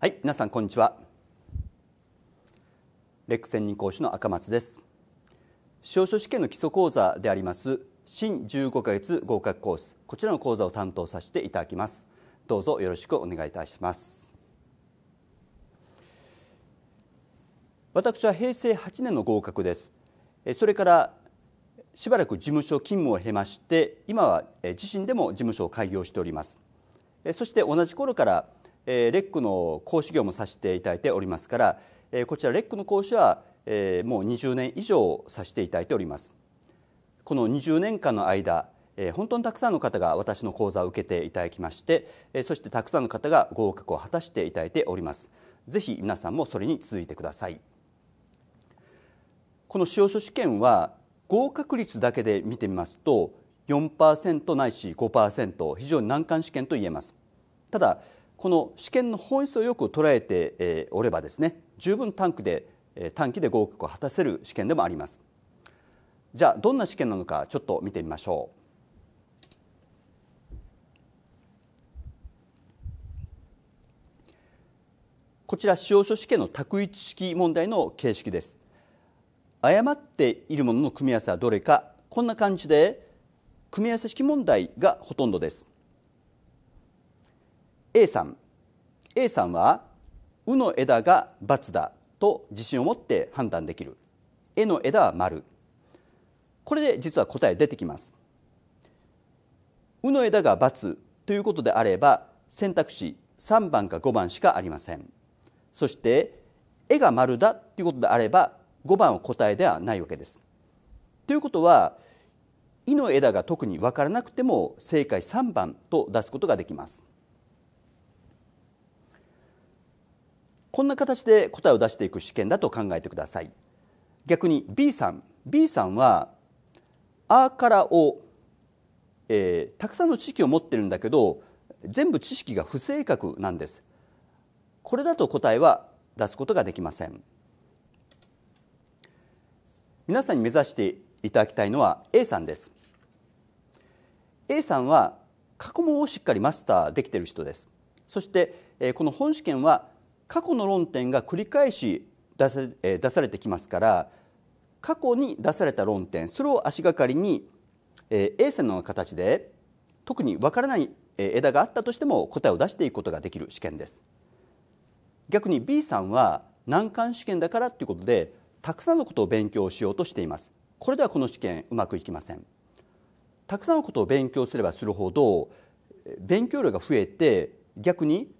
はい皆さんこんにちはレック専任講師の赤松です司法書試験の基礎講座であります新15ヶ月合格コースこちらの講座を担当させていただきますどうぞよろしくお願いいたします私は平成8年の合格ですそれからしばらく事務所勤務を経まして今は自身でも事務所を開業しておりますそして同じ頃からえー、レックの講師業もさせていただいておりますから、えー、こちらレックの講師は、えー、もう20年以上させていただいておりますこの20年間の間、えー、本当にたくさんの方が私の講座を受けていただきまして、えー、そしてたくさんの方が合格を果たしていただいておりますぜひ皆さんもそれに続いてくださいこの司法書試験は合格率だけで見てみますと4%ないし5%非常に難関試験と言えますただこの試験の本質をよく捉えておればですね十分短期で短期で合格を果たせる試験でもありますじゃあどんな試験なのかちょっと見てみましょうこちら使用書試験の択一式問題の形式です誤っているものの組み合わせはどれかこんな感じで組み合わせ式問題がほとんどです A さん A さんは「う」の枝が×だと自信を持って判断できる「え」の枝は丸これで実は答え出てきます「う」の枝が×ということであれば選択肢3番か5番しかありませんそして「え」が丸だということであれば5番は答えではないわけですということは「い」の枝が特に分からなくても正解3番と出すことができますこんな形で答えを出していく試験だと考えてください逆に B さん B さんは「あ」から「を、えー、たくさんの知識を持ってるんだけど全部知識が不正確なんですこれだと答えは出すことができません皆さんに目指していただきたいのは A さんです A さんは過去問をしっかりマスターできている人ですそしてえこの本試験は過去の論点が繰り返し出さ,、えー、出されてきますから過去に出された論点それを足がかりに、えー、A 線の形で特に分からない枝があったとしても答えを出していくことができる試験です逆に B さんは難関試験だからということでたくさんのことを勉強しようとしていますこれではこの試験うまくいきませんたくさんのことを勉強すればするほど勉強量が増えて逆に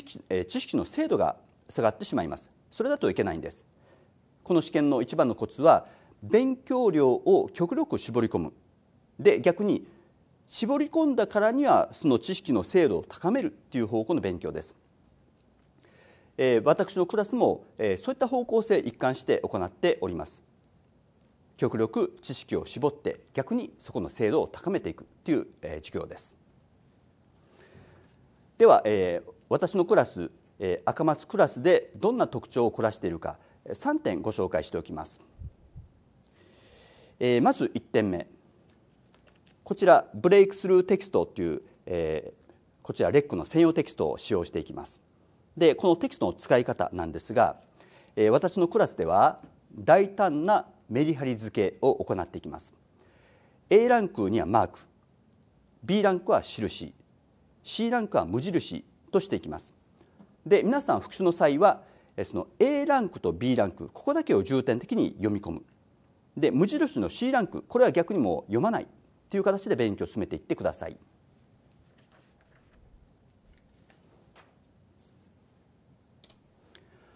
知識の精度が下がってしまいますそれだといけないんですこの試験の一番のコツは勉強量を極力絞り込むで逆に絞り込んだからにはその知識の精度を高めるという方向の勉強です、えー、私のクラスも、えー、そういった方向性一貫して行っております極力知識を絞って逆にそこの精度を高めていくという、えー、授業ですでは、えー、私のクラス、え赤松クラスでどんな特徴を凝らしているか3点ご紹介しておきます、えまず1点目こちらブレイクスルーテキストという、えこちらレックの専用テキストを使用していきますでこのテキストの使い方なんですが、え私のクラスでは大胆なメリハリ付けを行っていきます A ランクにはマーク B ランクは印 C ランクは無印としていきますで皆さん復習の際はその A ランクと B ランクここだけを重点的に読み込むで無印の C ランクこれは逆にも読まないという形で勉強を進めていってください。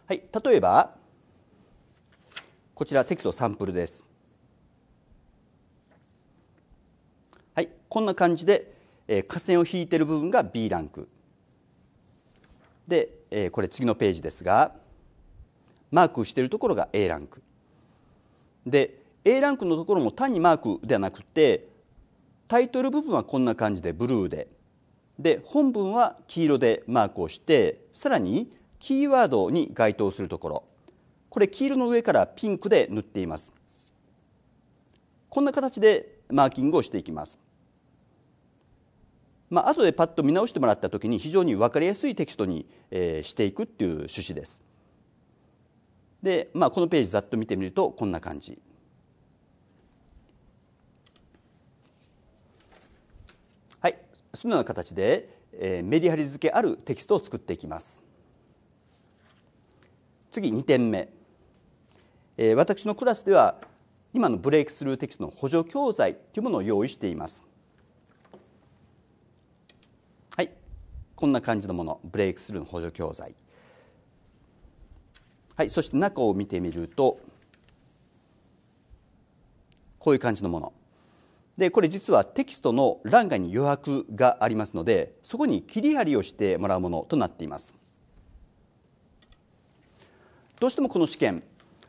はい、例えばこちらテキストサンプルです。はい、こんな感じで、えー、下線を引いている部分が B ランクで、えー、これ次のページですがマークしているところが A ランクで A ランクのところも単にマークではなくてタイトル部分はこんな感じでブルーでで本文は黄色でマークをしてさらにキーワードに該当するところこれ黄色の上からピンクで塗っていますこんな形でマーキングをしていきますまあ後でパッと見直してもらったときに非常に分かりやすいテキストに、えー、していくっていう趣旨です。で、まあ、このページざっと見てみるとこんな感じ。はい、そのような形で、えー、メリハリ付けあるテキストを作っていきます。次2点目、えー、私のクラスでは今のブレイクスルーテキストの補助教材というものを用意しています。こんな感じのものブレイクスルーの補助教材、はい、そして中を見てみるとこういう感じのものでこれ実はテキストの欄外に余白がありますのでそこに切り貼りをしてもらうものとなっていますどうしてもこの試験、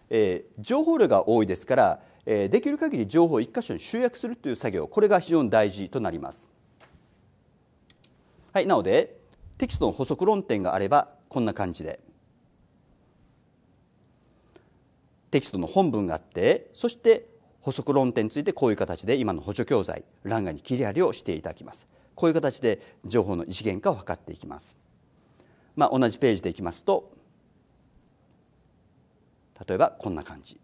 えー、情報量が多いですから、えー、できる限り情報を1箇所に集約するという作業これが非常に大事となります、はい、なのでテキストの補足論点があればこんな感じでテキストの本文があってそして補足論点についてこういう形で今の補助教材欄外に切り貼りをしていただきますこういう形で情報の異次元化を図っていきます、まあ、同じページでいきますと例えばこんな感じ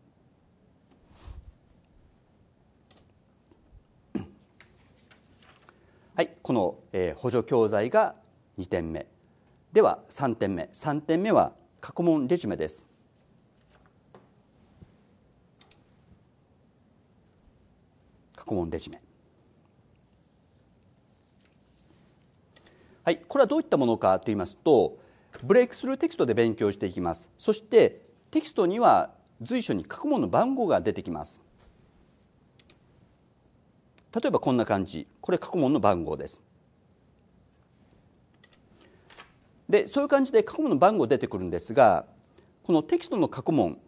はい、この、えー、補助教材が2点目では3点目3点目は過去問レジュメです過去問レジュメはい、これはどういったものかと言いますとブレイクスルーテキストで勉強していきますそしてテキストには随所に過去問の番号が出てきます例えばこんな感じこれ過去問の番号ですでそういう感じで過去問の番号出てくるんですがこのテキストの過去問、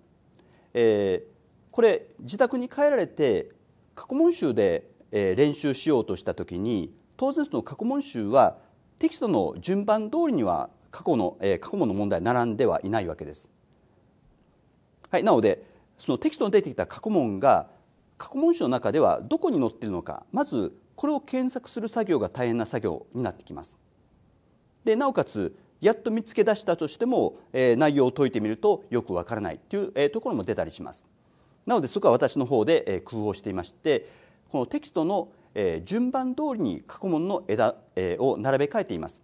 えー、これ自宅に帰られて過去問集で、え練習しようとした時に当然その過去問集はテキストの順番通りには過去の、えー、過去問の問題並んではいないわけです。はい、なのでそのテキストに出てきた過去問が過去問集の中ではどこに載っているのかまずこれを検索する作業が大変な作業になってきます。でなおかつやっと見つけ出したとしても、えー、内容を解いてみるとよくわからないという、えー、ところも出たりしますなのでそこは私の方で、えー、工夫をしていましてこのテキストの、えー、順番通りに過去問の枝、えー、を並べ替えています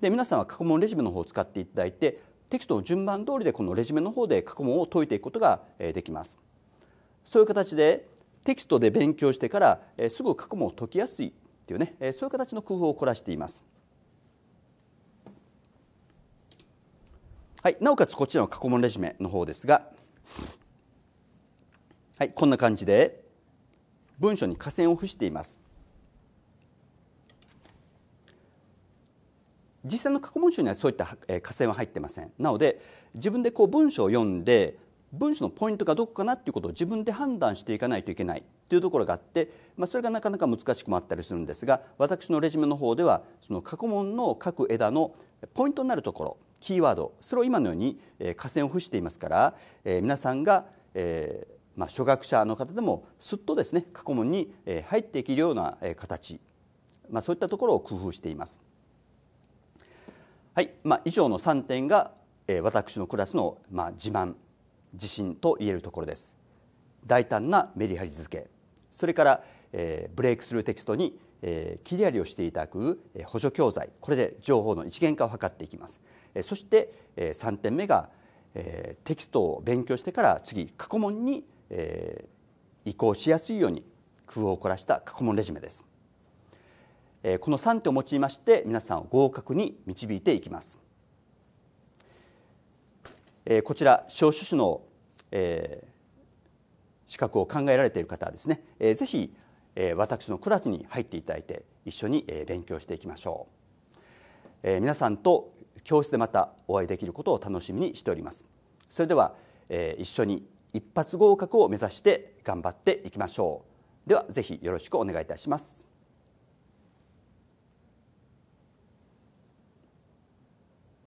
で皆さんは過去問レジュメの方を使っていただいてテキストの順番通りでこのレジュメの方で過去問を解いていくことができますそういう形でテキストで勉強してから、えー、すぐ過去問を解きやすいっていうね、えー、そういう形の工夫を凝らしていますはい、なおかつこちらの過去問レジュメの方ですが、はい、こんな感じで文章に下線を付しています実際の過去文書にはそういった下線は入ってませんなので自分でこう文章を読んで文章のポイントがどこかなっていうことを自分で判断していかないといけないというところがあって、まあ、それがなかなか難しくもあったりするんですが私のレジュメの方ではその過去問の各枝のポイントになるところキーワードそれを今のように、え下線を付していますから、え皆さんが、えーまあ、初学者の方でもすっとですね過去問に、え入っていけるような、え形、まあ、そういったところを工夫しています。はいまあ、以上の3点が、え私のクラスの、まあ、自慢自信と言えるところです。大胆なメリハリ付けそれから、えー、ブレイクスルーテキストにえー、切り貼りをしていただく補助教材これで情報の一元化を図っていきます、えー、そして、えー、3点目が、えー、テキストを勉強してから次過去問に、えー、移行しやすいように工夫を凝らした過去問レジュメです、えー、この3点を用いまして皆さんを合格に導いていきます、えー、こちら少書士の、えー資格を考えられている方はですね、えー、ぜひ私のクラスに入っていただいて一緒に勉強していきましょう皆さんと教室でまたお会いできることを楽しみにしておりますそれでは一緒に一発合格を目指して頑張っていきましょうではぜひよろしくお願いいたします